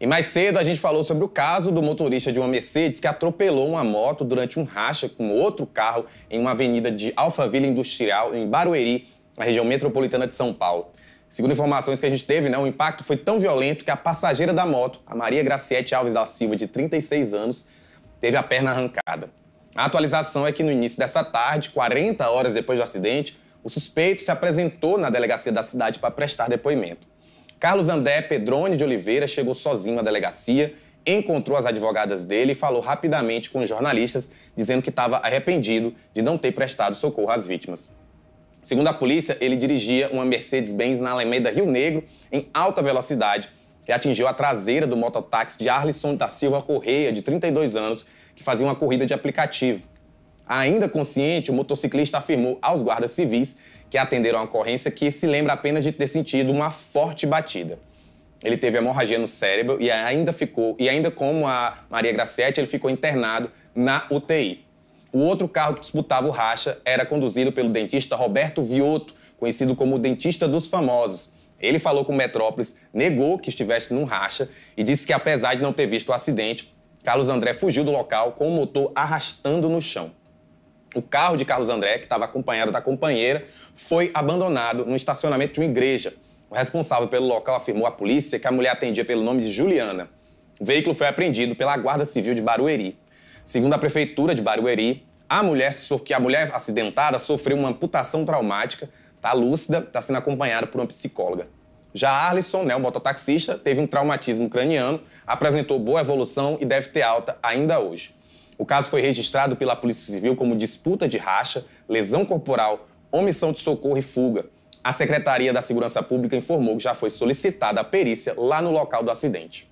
E mais cedo a gente falou sobre o caso do motorista de uma Mercedes que atropelou uma moto durante um racha com outro carro em uma avenida de Alphaville Industrial, em Barueri, na região metropolitana de São Paulo. Segundo informações que a gente teve, né, o impacto foi tão violento que a passageira da moto, a Maria Graciete Alves da Silva, de 36 anos, teve a perna arrancada. A atualização é que no início dessa tarde, 40 horas depois do acidente, o suspeito se apresentou na delegacia da cidade para prestar depoimento. Carlos André Pedrone de Oliveira chegou sozinho à delegacia, encontrou as advogadas dele e falou rapidamente com os jornalistas, dizendo que estava arrependido de não ter prestado socorro às vítimas. Segundo a polícia, ele dirigia uma Mercedes-Benz na Alameda Rio Negro em alta velocidade que atingiu a traseira do mototáxi de Arlisson da Silva Correia, de 32 anos, que fazia uma corrida de aplicativo. Ainda consciente, o motociclista afirmou aos guardas civis que atenderam a ocorrência que se lembra apenas de ter sentido uma forte batida. Ele teve hemorragia no cérebro e ainda ficou, e ainda como a Maria Gracete, ele ficou internado na UTI. O outro carro que disputava o racha era conduzido pelo dentista Roberto Vioto, conhecido como o dentista dos famosos. Ele falou com o Metrópolis, negou que estivesse num racha e disse que apesar de não ter visto o acidente, Carlos André fugiu do local com o motor arrastando no chão. O carro de Carlos André, que estava acompanhado da companheira, foi abandonado no estacionamento de uma igreja. O responsável pelo local afirmou à polícia que a mulher atendia pelo nome de Juliana. O veículo foi apreendido pela Guarda Civil de Barueri. Segundo a prefeitura de Barueri, a mulher que a mulher acidentada sofreu uma amputação traumática, está lúcida, está sendo acompanhada por uma psicóloga. Já Arlisson, né, o mototaxista, teve um traumatismo craniano, apresentou boa evolução e deve ter alta ainda hoje. O caso foi registrado pela Polícia Civil como disputa de racha, lesão corporal, omissão de socorro e fuga. A Secretaria da Segurança Pública informou que já foi solicitada a perícia lá no local do acidente.